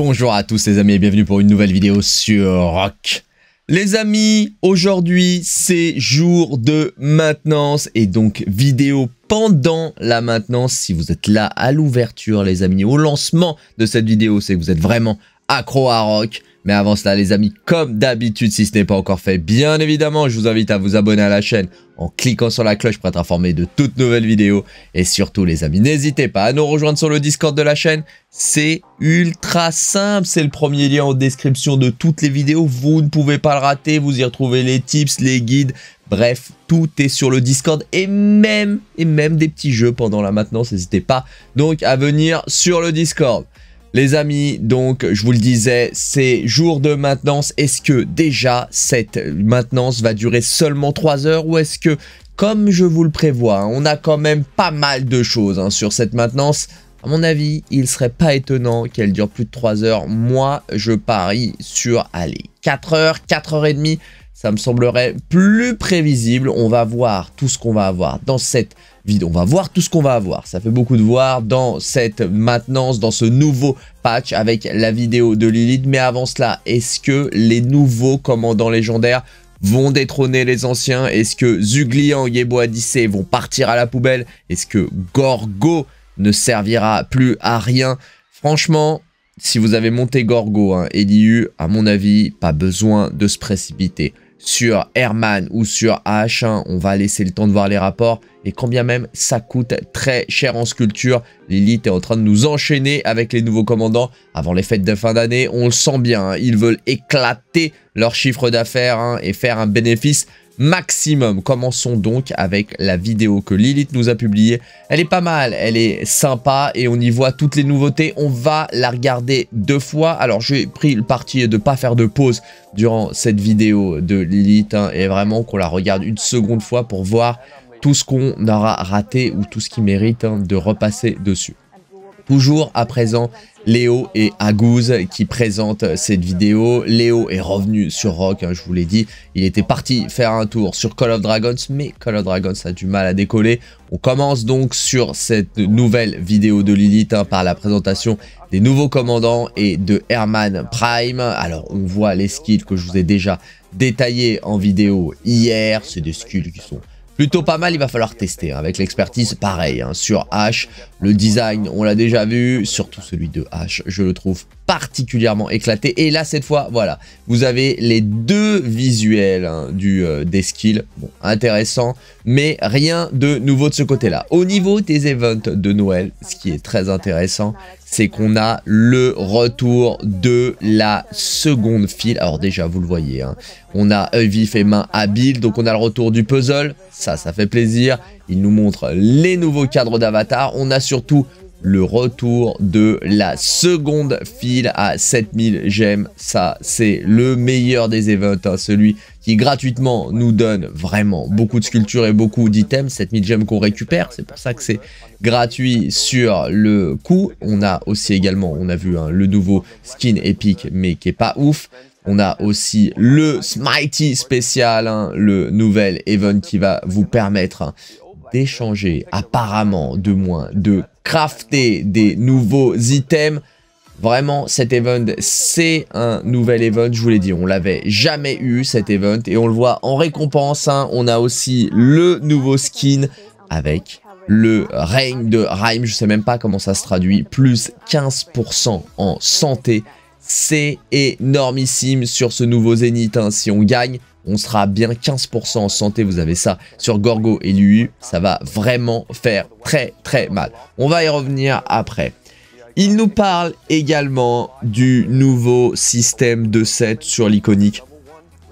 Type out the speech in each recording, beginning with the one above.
Bonjour à tous les amis et bienvenue pour une nouvelle vidéo sur Rock. Les amis, aujourd'hui c'est jour de maintenance et donc vidéo pendant la maintenance. Si vous êtes là à l'ouverture les amis, au lancement de cette vidéo, c'est que vous êtes vraiment accro à Rock. Mais avant cela, les amis, comme d'habitude, si ce n'est pas encore fait, bien évidemment, je vous invite à vous abonner à la chaîne en cliquant sur la cloche pour être informé de toutes nouvelles vidéos. Et surtout, les amis, n'hésitez pas à nous rejoindre sur le Discord de la chaîne. C'est ultra simple. C'est le premier lien en description de toutes les vidéos. Vous ne pouvez pas le rater. Vous y retrouvez les tips, les guides. Bref, tout est sur le Discord et même, et même des petits jeux pendant la maintenance. N'hésitez pas donc à venir sur le Discord. Les amis, donc je vous le disais, c'est jour de maintenance. Est-ce que déjà cette maintenance va durer seulement 3 heures ou est-ce que, comme je vous le prévois, on a quand même pas mal de choses hein, sur cette maintenance à mon avis, il serait pas étonnant qu'elle dure plus de 3 heures. Moi, je parie sur, allez, 4 heures, 4 heures et demie ça me semblerait plus prévisible. On va voir tout ce qu'on va avoir dans cette vidéo. On va voir tout ce qu'on va avoir. Ça fait beaucoup de voir dans cette maintenance, dans ce nouveau patch avec la vidéo de Lilith. Mais avant cela, est-ce que les nouveaux commandants légendaires vont détrôner les anciens Est-ce que Zuglian Yebo vont partir à la poubelle Est-ce que Gorgo ne servira plus à rien Franchement, si vous avez monté Gorgo, hein, à mon avis, pas besoin de se précipiter sur Herman ou sur h 1 on va laisser le temps de voir les rapports. Et quand bien même, ça coûte très cher en sculpture. L'élite est en train de nous enchaîner avec les nouveaux commandants avant les fêtes de fin d'année. On le sent bien, hein. ils veulent éclater leur chiffre d'affaires hein, et faire un bénéfice maximum. Commençons donc avec la vidéo que Lilith nous a publiée. Elle est pas mal, elle est sympa et on y voit toutes les nouveautés. On va la regarder deux fois. Alors j'ai pris le parti de ne pas faire de pause durant cette vidéo de Lilith hein, et vraiment qu'on la regarde une seconde fois pour voir tout ce qu'on aura raté ou tout ce qui mérite hein, de repasser dessus toujours à présent Léo et Agouz qui présentent cette vidéo. Léo est revenu sur Rock, hein, je vous l'ai dit. Il était parti faire un tour sur Call of Dragons, mais Call of Dragons a du mal à décoller. On commence donc sur cette nouvelle vidéo de Lilith hein, par la présentation des nouveaux commandants et de Herman Prime. Alors on voit les skills que je vous ai déjà détaillés en vidéo hier. C'est des skills qui sont plutôt pas mal, il va falloir tester. Hein. avec l'expertise, pareil, hein. sur H, le design, on l'a déjà vu, surtout celui de H, je le trouve particulièrement éclaté. Et là, cette fois, voilà, vous avez les deux visuels hein, du, euh, des skills, bon, intéressant, mais rien de nouveau de ce côté-là. Au niveau des events de Noël, ce qui est très intéressant, c'est qu'on a le retour de la seconde file. Alors déjà, vous le voyez, hein. on a œil vif et main habile, donc on a le retour du puzzle, ça, ça fait plaisir. Il nous montre les nouveaux cadres d'avatar, on a surtout le retour de la seconde file à 7000 gemmes. Ça, c'est le meilleur des events, hein, celui qui gratuitement nous donne vraiment beaucoup de sculptures et beaucoup d'items. 7000 gemmes qu'on récupère, c'est pour ça que c'est gratuit sur le coup. On a aussi également, on a vu hein, le nouveau skin épique, mais qui est pas ouf. On a aussi le Smitey spécial, hein, le nouvel event qui va vous permettre d'échanger, apparemment de moins, de crafter des nouveaux items. Vraiment, cet event, c'est un nouvel event, je vous l'ai dit, on l'avait jamais eu cet event et on le voit en récompense, hein. on a aussi le nouveau skin avec le règne de Rhyme, je sais même pas comment ça se traduit, plus 15% en santé c'est énormissime sur ce nouveau Zénith. Hein. Si on gagne, on sera bien 15% en santé, vous avez ça sur Gorgo et lui, ça va vraiment faire très très mal. On va y revenir après. Il nous parle également du nouveau système de set sur l'iconique.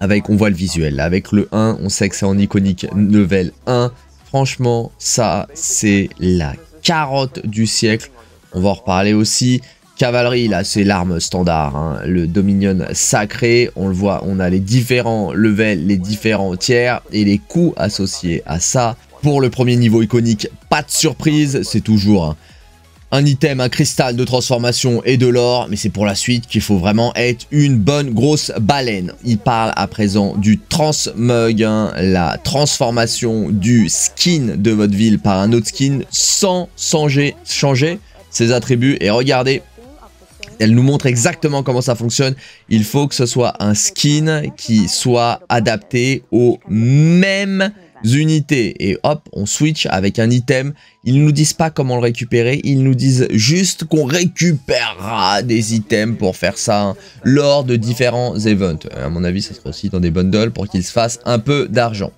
Avec, on voit le visuel, avec le 1, on sait que c'est en iconique nouvelle 1. Franchement, ça, c'est la carotte du siècle. On va en reparler aussi cavalerie, là, c'est l'arme standard, hein. le Dominion sacré. On le voit, on a les différents levels, les différents tiers et les coûts associés à ça. Pour le premier niveau iconique, pas de surprise, c'est toujours un item, un cristal de transformation et de l'or, mais c'est pour la suite qu'il faut vraiment être une bonne grosse baleine. Il parle à présent du transmug, hein, la transformation du skin de votre ville par un autre skin sans changer ses attributs. Et regardez, elle nous montre exactement comment ça fonctionne. Il faut que ce soit un skin qui soit adapté aux mêmes unités. Et hop, on switch avec un item. Ils ne nous disent pas comment le récupérer. Ils nous disent juste qu'on récupérera des items pour faire ça hein, lors de différents events. Euh, à mon avis, ça sera aussi dans des bundles pour qu'ils se fassent un peu d'argent.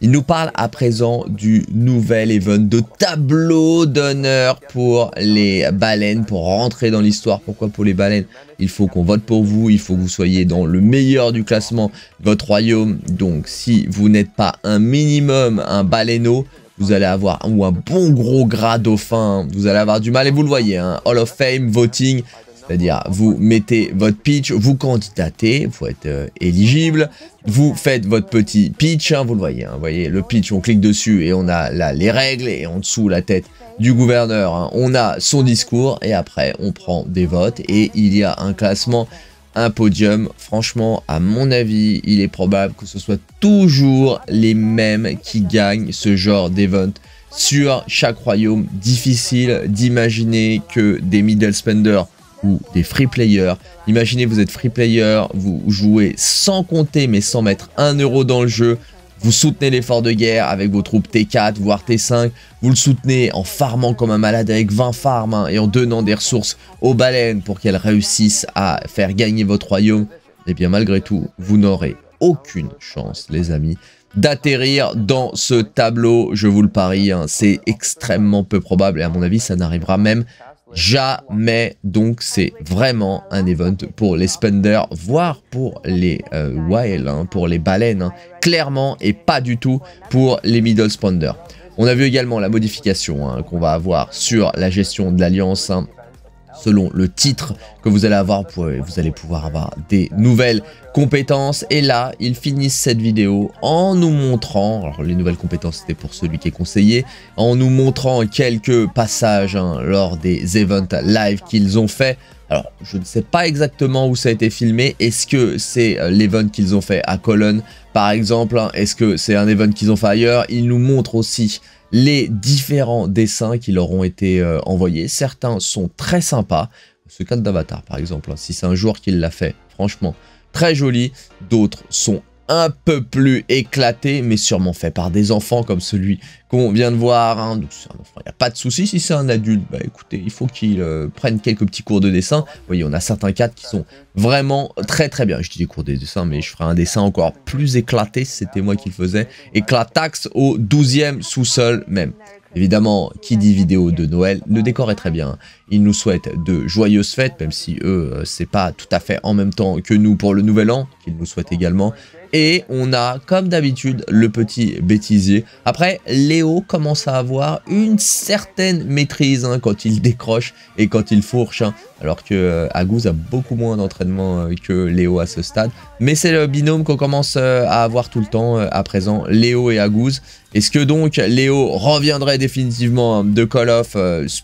Il nous parle à présent du nouvel event de tableau d'honneur pour les baleines, pour rentrer dans l'histoire. Pourquoi pour les baleines Il faut qu'on vote pour vous, il faut que vous soyez dans le meilleur du classement votre royaume. Donc si vous n'êtes pas un minimum un baleineau, vous allez avoir ou un bon gros gras dauphin, hein. vous allez avoir du mal et vous le voyez, hein. Hall of Fame, voting, c'est-à-dire, vous mettez votre pitch, vous candidatez, vous êtes euh, éligible, vous faites votre petit pitch, hein, vous le voyez, hein, vous voyez le pitch, on clique dessus et on a là les règles et en dessous la tête du gouverneur, hein. on a son discours et après on prend des votes et il y a un classement, un podium. Franchement, à mon avis, il est probable que ce soit toujours les mêmes qui gagnent ce genre d'event sur chaque royaume. Difficile d'imaginer que des middle spenders ou des free players. Imaginez, vous êtes free player, vous jouez sans compter mais sans mettre un euro dans le jeu. Vous soutenez l'effort de guerre avec vos troupes T4, voire T5. Vous le soutenez en farmant comme un malade avec 20 farms hein, et en donnant des ressources aux baleines pour qu'elles réussissent à faire gagner votre royaume. Et eh bien malgré tout, vous n'aurez aucune chance, les amis, d'atterrir dans ce tableau. Je vous le parie, hein, c'est extrêmement peu probable et à mon avis, ça n'arrivera même jamais. Donc c'est vraiment un event pour les spenders, voire pour les euh, Whales, hein, pour les baleines, hein. clairement, et pas du tout pour les middle spenders. On a vu également la modification hein, qu'on va avoir sur la gestion de l'alliance selon le titre que vous allez avoir, vous allez pouvoir avoir des nouvelles compétences. Et là, ils finissent cette vidéo en nous montrant, alors les nouvelles compétences c'était pour celui qui est conseillé. en nous montrant quelques passages hein, lors des events live qu'ils ont fait. Alors, je ne sais pas exactement où ça a été filmé. Est-ce que c'est euh, l'event qu'ils ont fait à Cologne, par exemple hein? Est-ce que c'est un event qu'ils ont fait ailleurs Ils nous montrent aussi les différents dessins qui leur ont été euh, envoyés. Certains sont très sympas. Ce cas d'Avatar, par exemple, hein, si c'est un joueur qui l'a fait, franchement, très joli. D'autres sont un peu plus éclaté, mais sûrement fait par des enfants comme celui qu'on vient de voir. Hein. un enfant, il n'y a pas de souci. Si c'est un adulte, bah écoutez, il faut qu'il euh, prenne quelques petits cours de dessin. Vous voyez, on a certains cadres qui sont vraiment très très bien. Je dis des cours de dessin, mais je ferai un dessin encore plus éclaté c'était moi qui le faisais. Éclataxe au 12e sous-sol même. Évidemment, qui dit vidéo de Noël, le décor est très bien. Hein. Ils nous souhaitent de joyeuses fêtes, même si eux, euh, c'est pas tout à fait en même temps que nous pour le Nouvel An, qu'ils nous souhaitent également. Et on a, comme d'habitude, le petit bêtisier. Après, Léo commence à avoir une certaine maîtrise hein, quand il décroche et quand il fourche. Hein. alors que euh, Agouz a beaucoup moins d'entraînement euh, que Léo à ce stade. Mais c'est le binôme qu'on commence euh, à avoir tout le temps à présent, Léo et Agouz. Est-ce que donc Léo reviendrait définitivement hein, de Call of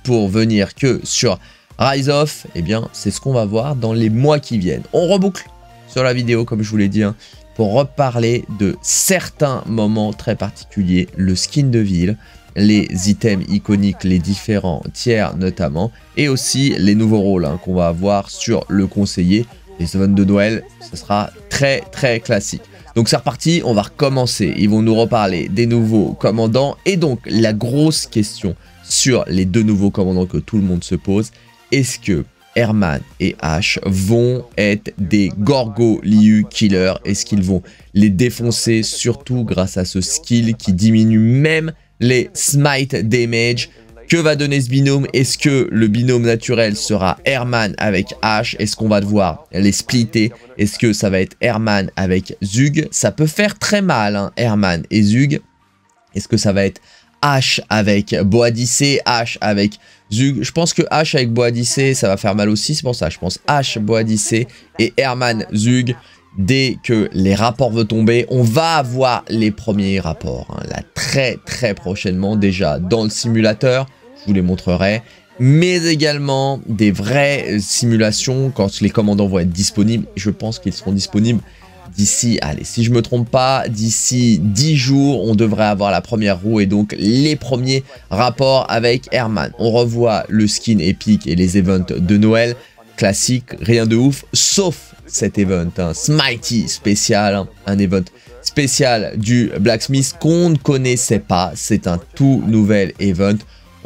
pour venir que sur Rise of Eh bien, c'est ce qu'on va voir dans les mois qui viennent. On reboucle sur la vidéo, comme je vous l'ai dit, hein, pour reparler de certains moments très particuliers, le skin de ville, les items iconiques, les différents tiers notamment, et aussi les nouveaux rôles hein, qu'on va avoir sur le conseiller. Les zones de Noël, ce sera très très classique. Donc c'est reparti, on va recommencer. Ils vont nous reparler des nouveaux commandants. Et donc la grosse question sur les deux nouveaux commandants que tout le monde se pose, est-ce que Herman et Ash vont être des Gorgo Liu Killers. Est-ce qu'ils vont les défoncer, surtout grâce à ce skill qui diminue même les smite damage que va donner ce binôme Est-ce que le binôme naturel sera Herman avec Ash Est-ce qu'on va devoir les splitter Est-ce que ça va être Herman avec Zug Ça peut faire très mal, hein, Herman et Zug. Est-ce que ça va être Ash avec Boadice, Ash avec Zug. Je pense que H avec Boadicea, ça va faire mal aussi. C'est pour ça, je pense H, Boadice et Herman Zug. Dès que les rapports vont tomber, on va avoir les premiers rapports. Hein, là, très très prochainement déjà dans le simulateur. Je vous les montrerai mais également des vraies simulations quand les commandants vont être disponibles. Je pense qu'ils seront disponibles d'ici, allez, si je me trompe pas, d'ici 10 jours, on devrait avoir la première roue et donc les premiers rapports avec Herman. On revoit le skin épique et les events de Noël, classique, rien de ouf, sauf cet event, Smitey spécial, un event spécial du Blacksmith qu'on ne connaissait pas, c'est un tout nouvel event.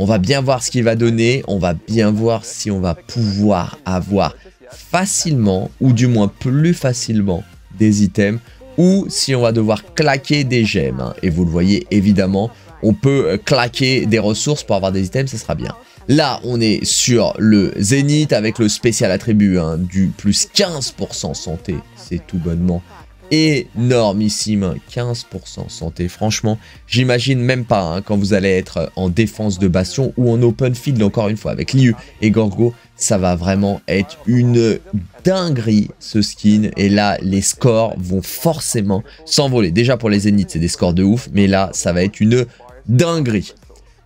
On va bien voir ce qu'il va donner, on va bien voir si on va pouvoir avoir facilement, ou du moins plus facilement, des items ou si on va devoir claquer des gemmes. Hein. Et vous le voyez évidemment, on peut euh, claquer des ressources pour avoir des items, ce sera bien. Là, on est sur le zénith avec le spécial attribut hein, du plus 15% santé. C'est tout bonnement énormissime. 15% santé, franchement, j'imagine même pas hein, quand vous allez être en défense de Bastion ou en open field, encore une fois, avec Liu et Gorgo, ça va vraiment être une dinguerie ce skin. Et là, les scores vont forcément s'envoler. Déjà pour les Zéniths, c'est des scores de ouf, mais là, ça va être une dinguerie.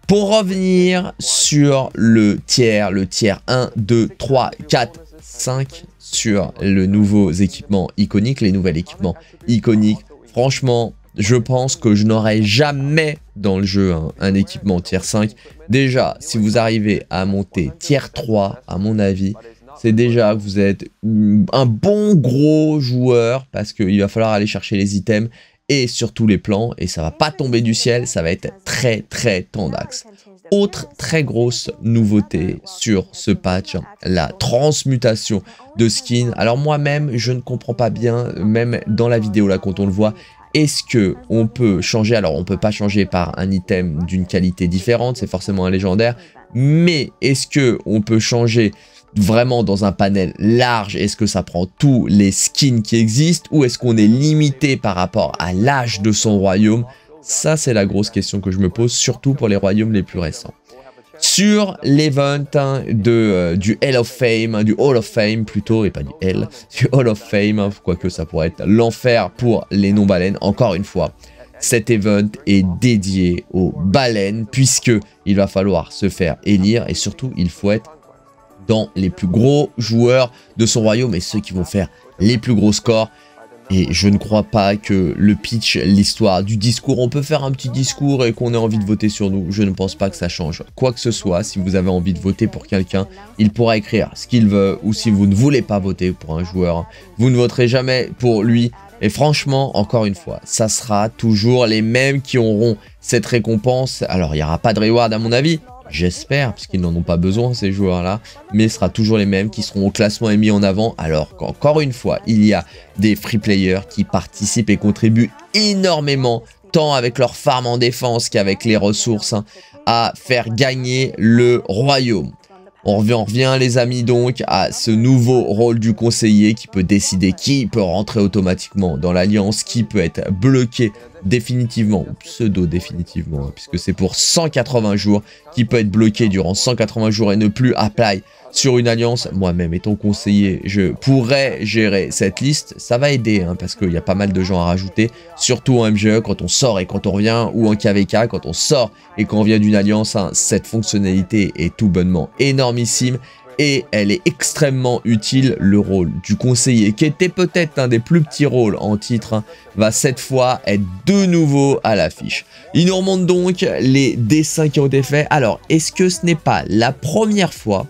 Pour revenir sur le tiers, le tiers 1, 2, 3, 4, 5 sur le nouveau équipements iconique, les nouveaux équipements iconiques, franchement, je pense que je n'aurai jamais dans le jeu un équipement tiers 5. Déjà, si vous arrivez à monter tiers 3, à mon avis, c'est déjà que vous êtes un bon gros joueur parce qu'il va falloir aller chercher les items et sur tous les plans et ça va pas tomber du ciel, ça va être très très tendax. Autre très grosse nouveauté sur ce patch, la transmutation de skin. Alors moi-même, je ne comprends pas bien, même dans la vidéo là quand on le voit, est-ce que on peut changer Alors on peut pas changer par un item d'une qualité différente, c'est forcément un légendaire, mais est-ce que on peut changer vraiment dans un panel large Est-ce que ça prend tous les skins qui existent ou est-ce qu'on est limité par rapport à l'âge de son royaume Ça, c'est la grosse question que je me pose, surtout pour les royaumes les plus récents. Sur l'event hein, euh, du Hall of Fame, hein, du Hall of Fame plutôt, et pas du Hell, du Hall of Fame, hein, quoique ça pourrait être l'enfer pour les non-baleines, encore une fois. Cet event est dédié aux baleines, puisque il va falloir se faire élire, et surtout, il faut être dans les plus gros joueurs de son royaume et ceux qui vont faire les plus gros scores. Et je ne crois pas que le pitch, l'histoire du discours, on peut faire un petit discours et qu'on ait envie de voter sur nous. Je ne pense pas que ça change. Quoi que ce soit, si vous avez envie de voter pour quelqu'un, il pourra écrire ce qu'il veut. Ou si vous ne voulez pas voter pour un joueur, vous ne voterez jamais pour lui. Et franchement, encore une fois, ça sera toujours les mêmes qui auront cette récompense. Alors, il n'y aura pas de reward à mon avis, j'espère, puisqu'ils qu'ils n'en ont pas besoin ces joueurs-là, mais ce sera toujours les mêmes qui seront au classement et mis en avant, alors qu'encore une fois, il y a des free players qui participent et contribuent énormément, tant avec leur farm en défense qu'avec les ressources, hein, à faire gagner le royaume. On revient, on revient, les amis donc à ce nouveau rôle du conseiller qui peut décider qui peut rentrer automatiquement dans l'alliance, qui peut être bloqué définitivement pseudo définitivement hein, puisque c'est pour 180 jours, qui peut être bloqué durant 180 jours et ne plus apply sur une alliance, moi-même étant conseiller, je pourrais gérer cette liste. Ça va aider, hein, parce qu'il y a pas mal de gens à rajouter, surtout en MGE quand on sort et quand on revient, ou en KVK quand on sort et on vient d'une alliance. Hein. cette fonctionnalité est tout bonnement énormissime et elle est extrêmement utile. Le rôle du conseiller, qui était peut-être un des plus petits rôles en titre, hein, va cette fois être de nouveau à l'affiche. Il nous remonte donc les dessins qui ont été faits. Alors, est-ce que ce n'est pas la première fois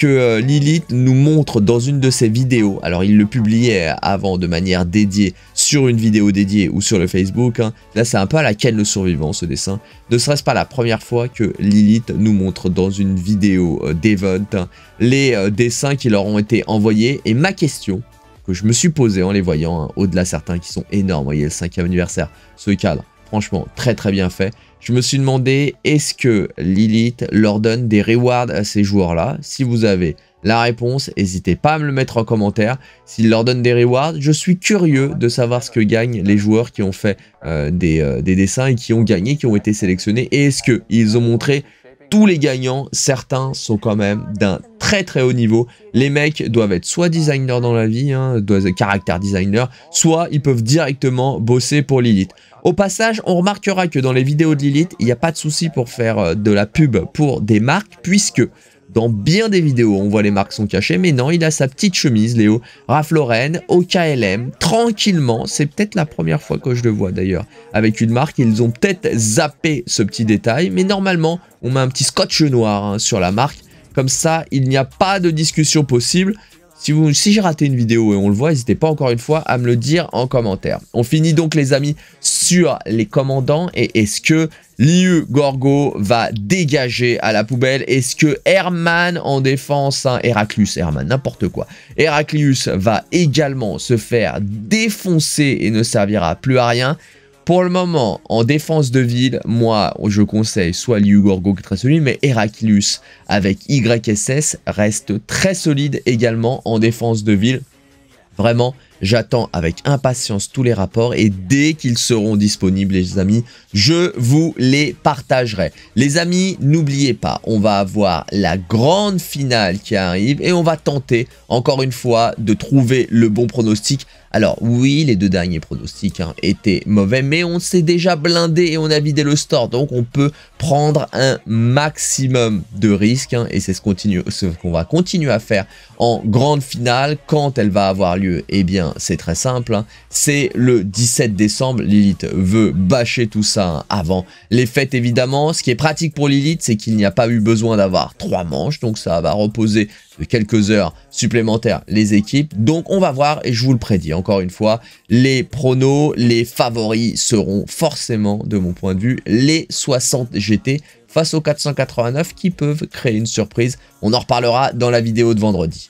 que euh, Lilith nous montre dans une de ses vidéos. Alors il le publiait avant de manière dédiée sur une vidéo dédiée ou sur le Facebook. Hein. Là c'est un peu à laquelle le survivant ce dessin. Ne serait-ce pas la première fois que Lilith nous montre dans une vidéo euh, d'Event hein, les euh, dessins qui leur ont été envoyés. Et ma question que je me suis posée en les voyant, hein, au-delà certains qui sont énormes, voyez le cinquième anniversaire, ce cadre franchement très très bien fait, je me suis demandé, est-ce que Lilith leur donne des rewards à ces joueurs-là Si vous avez la réponse, n'hésitez pas à me le mettre en commentaire. S'il leur donne des rewards, je suis curieux de savoir ce que gagnent les joueurs qui ont fait euh, des, euh, des, dessins et qui ont gagné, qui ont été sélectionnés. Et est-ce qu'ils ont montré tous les gagnants Certains sont quand même d'un très très haut niveau. Les mecs doivent être soit designer dans la vie, hein, caractère designer, soit ils peuvent directement bosser pour Lilith. Au passage, on remarquera que dans les vidéos de Lilith, il n'y a pas de souci pour faire euh, de la pub pour des marques, puisque dans bien des vidéos, on voit les marques sont cachées, mais non, il a sa petite chemise, Léo, Ralph Lauren, au KLM, tranquillement, c'est peut-être la première fois que je le vois d'ailleurs, avec une marque, ils ont peut-être zappé ce petit détail, mais normalement, on met un petit scotch noir hein, sur la marque, comme ça, il n'y a pas de discussion possible. Si, vous, si j'ai raté une vidéo et on le voit, n'hésitez pas encore une fois à me le dire en commentaire. On finit donc les amis sur les commandants et est-ce que Liu Gorgo va dégager à la poubelle Est-ce que Herman en défense, Heraclius, hein? Herman, n'importe quoi, Heraclius va également se faire défoncer et ne servira plus à rien pour le moment, en défense de ville, moi, je conseille soit Liu Gorgo qui est très solide, mais Heraclius avec YSS reste très solide également en défense de ville. Vraiment, J'attends avec impatience tous les rapports et dès qu'ils seront disponibles, les amis, je vous les partagerai. Les amis, n'oubliez pas, on va avoir la grande finale qui arrive et on va tenter, encore une fois, de trouver le bon pronostic alors oui, les deux derniers pronostics hein, étaient mauvais, mais on s'est déjà blindé et on a vidé le store, donc on peut prendre un maximum de risques, hein, et c'est ce qu'on va continuer à faire en grande finale. Quand elle va avoir lieu, eh bien, c'est très simple, hein. c'est le 17 décembre, Lilith veut bâcher tout ça hein, avant les fêtes évidemment. Ce qui est pratique pour Lilith, c'est qu'il n'y a pas eu besoin d'avoir trois manches, donc ça va reposer quelques heures supplémentaires les équipes. Donc on va voir, et je vous le prédis encore une fois, les pronos, les favoris seront forcément, de mon point de vue, les 60 GT face aux 489 qui peuvent créer une surprise. On en reparlera dans la vidéo de vendredi.